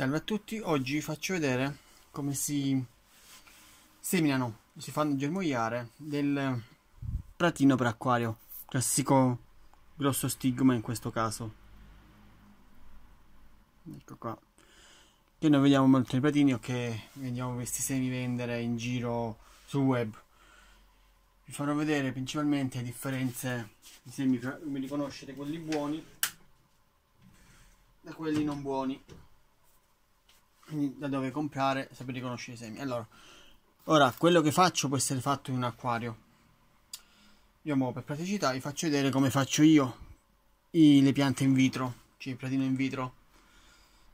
Salve a tutti, oggi vi faccio vedere come si seminano, si fanno germogliare del pratino per acquario, classico grosso stigma in questo caso. Ecco qua. Che noi vediamo molto nei pratini o che vediamo questi semi vendere in giro sul web. Vi farò vedere principalmente le differenze, di semi, come riconoscete quelli buoni da quelli non buoni da dove comprare, sapere riconoscere i semi. Allora, ora quello che faccio può essere fatto in un acquario. Io mo per praticità vi faccio vedere come faccio io i, le piante in vitro, cioè il pratino in vitro.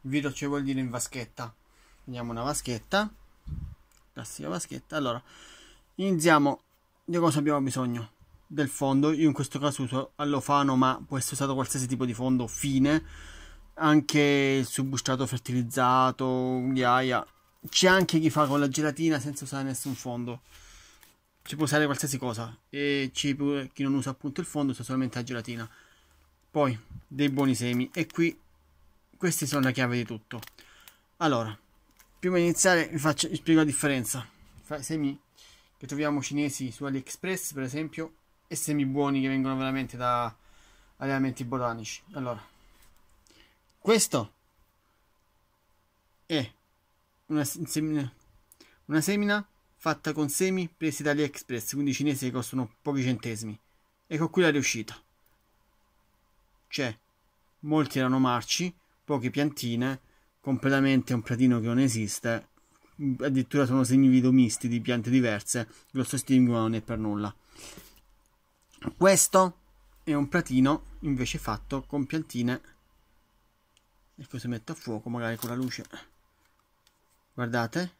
In vitro ci cioè vuol dire in vaschetta. Prendiamo una vaschetta, classica vaschetta. Allora, iniziamo di cosa abbiamo bisogno del fondo io in questo caso uso allofano ma può essere usato qualsiasi tipo di fondo fine anche il substrato fertilizzato, ghiaia. C'è anche chi fa con la gelatina senza usare nessun fondo. Ci può usare qualsiasi cosa. E c'è pure chi non usa appunto il fondo, usa solamente la gelatina. Poi, dei buoni semi. E qui, queste sono la chiave di tutto. Allora, prima di iniziare vi, faccio, vi spiego la differenza. Fra semi che troviamo cinesi su AliExpress, per esempio, e semi buoni che vengono veramente da allevamenti botanici. Allora, questo è eh, una, semina, una semina fatta con semi presi da AliExpress, quindi cinesi che costano pochi centesimi. Ecco qui la riuscita. Cioè, molti erano marci, poche piantine, completamente un pratino che non esiste, addirittura sono semivido misti di piante diverse, Grosso stingo non è per nulla. Questo è un pratino invece fatto con piantine e poi metto a fuoco magari con la luce guardate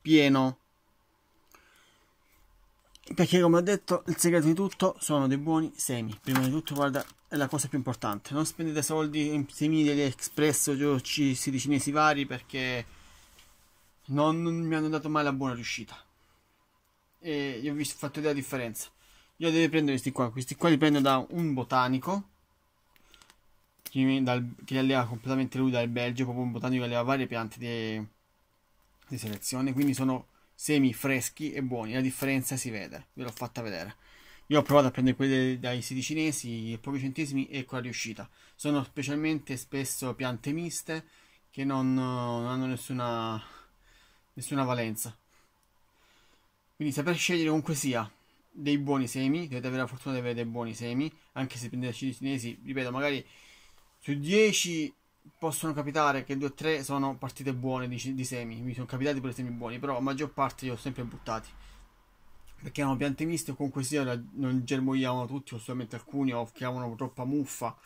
pieno perché come ho detto il segreto di tutto sono dei buoni semi prima di tutto guarda è la cosa più importante non spendete soldi in semi degli express o siti cinesi vari perché non, mi hanno dato mai la buona riuscita e io vi ho fatto vedere la differenza io devo prendere questi qua questi qua li prendo da un botanico che, dal, che alleva completamente lui dal Belgio, proprio un botanico che alleva varie piante di, selezione, quindi sono semi freschi e buoni, la differenza si vede, ve l'ho fatta vedere. Io ho provato a prendere quelli dai siti cinesi a pochi centesimi e qua ecco riuscita. Sono specialmente spesso piante miste che non, non hanno nessuna, nessuna valenza. Quindi saper scegliere comunque sia dei buoni semi, dovete avere la fortuna di avere dei buoni semi, anche se prendete i cinesi, ripeto, magari su 10 possono capitare che 2 o 3 sono partite buone di, di, semi, mi sono capitati pure semi buoni, però la maggior parte li ho sempre buttati. Perché erano piante miste o comunque sia non germogliavano tutti, o solamente alcuni, o creavano troppa muffa.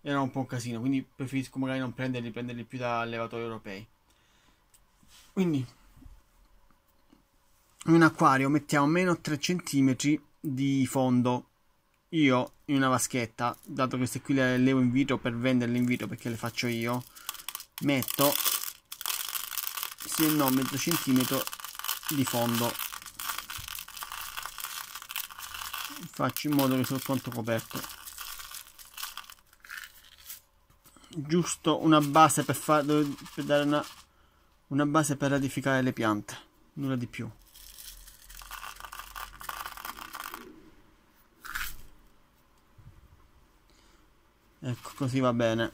Era un po' un casino, quindi preferisco magari non prenderli, prenderli più da allevatori europei. Quindi, in un acquario mettiamo meno 3 cm di fondo io in una vaschetta, dato che queste qui le levo in vito per venderle in vito perché le faccio io, metto se no mezzo centimetro di fondo. Faccio in modo che sia tutto coperto. Giusto una base per, far, per dare una, una base per radificare le piante, nulla di più. ecco così va bene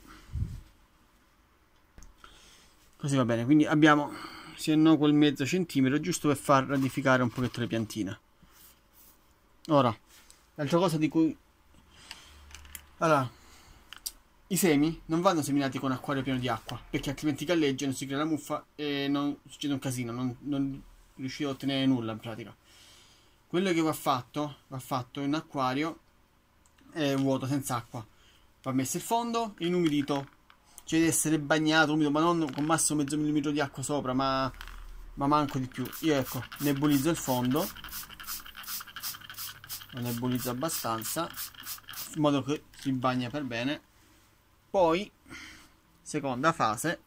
così va bene quindi abbiamo se no quel mezzo centimetro giusto per far radificare un pochetto le piantine ora l'altra cosa di cui allora i semi non vanno seminati con acquario pieno di acqua perché altrimenti galleggiano si crea la muffa e non succede un casino non, non riuscite a ottenere nulla in pratica quello che va fatto va fatto in acquario è vuoto senza acqua va messo il fondo inumidito cioè deve essere bagnato umido ma non con massimo mezzo millimetro di acqua sopra ma, ma manco di più io ecco nebulizzo il fondo lo nebulizzo abbastanza in modo che si bagna per bene poi seconda fase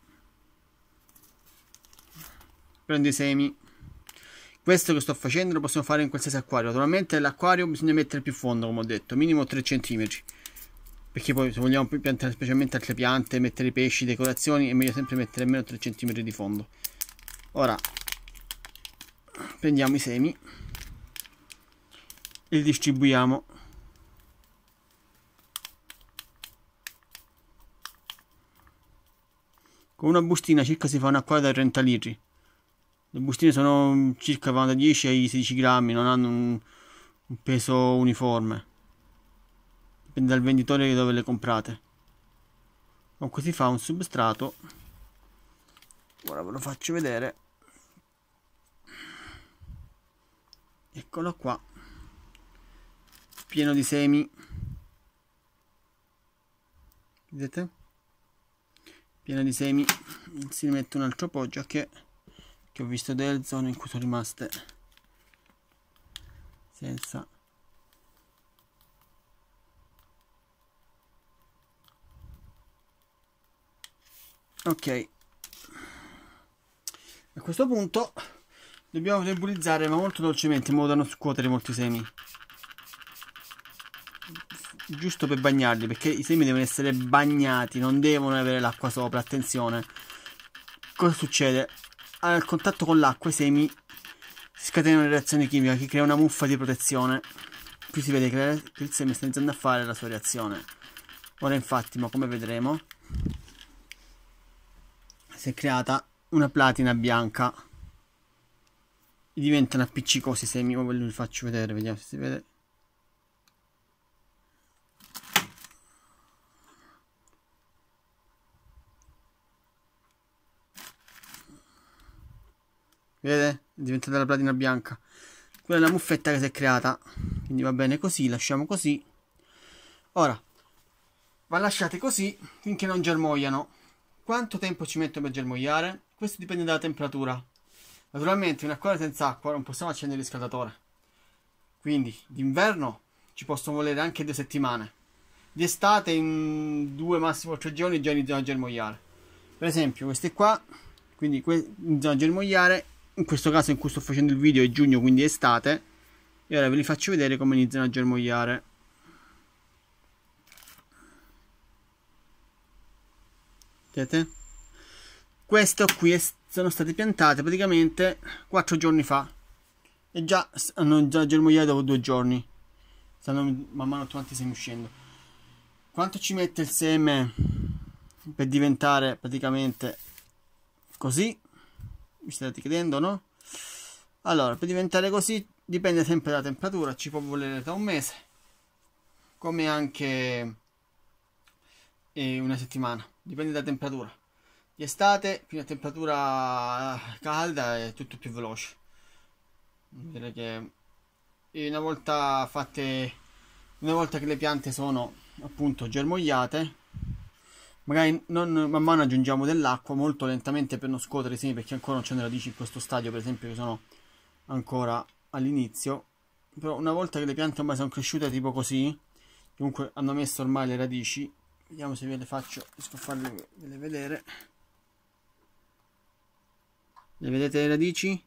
prendo i semi questo che sto facendo lo possiamo fare in qualsiasi acquario naturalmente nell'acquario bisogna mettere più fondo come ho detto minimo 3 cm perché poi se vogliamo piantare specialmente altre piante, mettere pesci, decorazioni, è meglio sempre mettere almeno 3 cm di fondo. Ora, prendiamo i semi e li distribuiamo. Con una bustina circa si fa una quadra da 30 litri. Le bustine sono circa da 10 ai 16 grammi, non hanno un, un peso uniforme dipende dal venditore dove le comprate comunque si fa un substrato ora ve lo faccio vedere eccolo qua pieno di semi vedete pieno di semi si mette un altro poggio che, che ho visto delle zone in cui sono rimaste senza ok a questo punto dobbiamo nebulizzare ma molto dolcemente in modo da non scuotere molti semi giusto per bagnarli perché i semi devono essere bagnati non devono avere l'acqua sopra attenzione cosa succede al contatto con l'acqua i semi scatenano le reazioni chimiche che crea una muffa di protezione qui si vede che il seme sta iniziando a fare la sua reazione ora infatti ma come vedremo si è creata una platina bianca diventano appiccicosi se mi ve li faccio vedere vediamo se si vede vede? è diventata la platina bianca quella è la muffetta che si è creata quindi va bene così lasciamo così ora va lasciate così finché non germogliano quanto tempo ci metto per germogliare? Questo dipende dalla temperatura. Naturalmente in acquario senza acqua non possiamo accendere il riscaldatore. Quindi d'inverno ci possono volere anche due settimane. D'estate in due massimo tre giorni già iniziano a germogliare. Per esempio queste qua, quindi que- iniziano a germogliare. In questo caso in cui sto facendo il video è giugno, quindi estate. E ora ve li faccio vedere come iniziano a germogliare. Vedete? Queste qui sono state piantate praticamente 4 giorni fa e già hanno già germogliato dopo due giorni. Stanno man mano quanti semi uscendo. Quanto ci mette il seme per diventare praticamente così? Mi state chiedendo, no? Allora, per diventare così dipende sempre dalla temperatura, ci può volere da un mese, come anche e una settimana, dipende dalla temperatura. Di estate, più a temperatura calda è tutto più veloce. Direi che una volta fatte, una volta che le piante sono appunto germogliate, magari non, man mano aggiungiamo dell'acqua molto lentamente per non scuotere i semi perché ancora non c'è le radici in questo stadio, per esempio, che sono ancora all'inizio. Però una volta che le piante ormai sono cresciute tipo così, comunque hanno messo ormai le radici, vediamo se ve le faccio riesco a farle vedere le vedete le radici?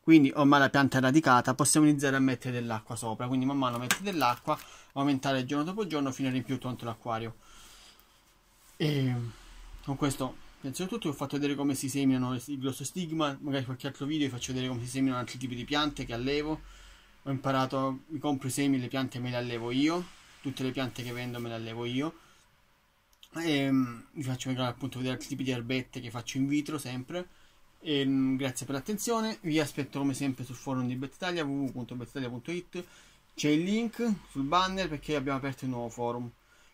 quindi ormai la pianta è radicata possiamo iniziare a mettere dell'acqua sopra quindi man mano mette dell'acqua aumentare giorno dopo giorno fino a riempire tutto l'acquario e con questo penso tutto vi ho fatto vedere come si seminano il grosso stigma magari qualche altro video vi faccio vedere come si seminano altri tipi di piante che allevo ho imparato mi compro i semi le piante me le allevo io tutte le piante che vendo me le allevo io e, ehm, vi faccio magari appunto vedere altri tipi di erbette che faccio in vitro sempre e, ehm, grazie per l'attenzione vi aspetto come sempre sul forum di Bettitalia www.bettitalia.it c'è il link sul banner perché abbiamo aperto il nuovo forum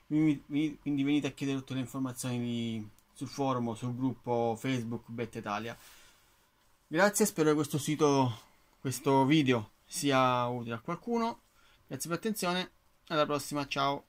quindi venite a chiedere tutte le informazioni di, sul forum o sul gruppo Facebook Bettitalia grazie spero che questo sito questo video sia utile a qualcuno grazie per l'attenzione alla prossima ciao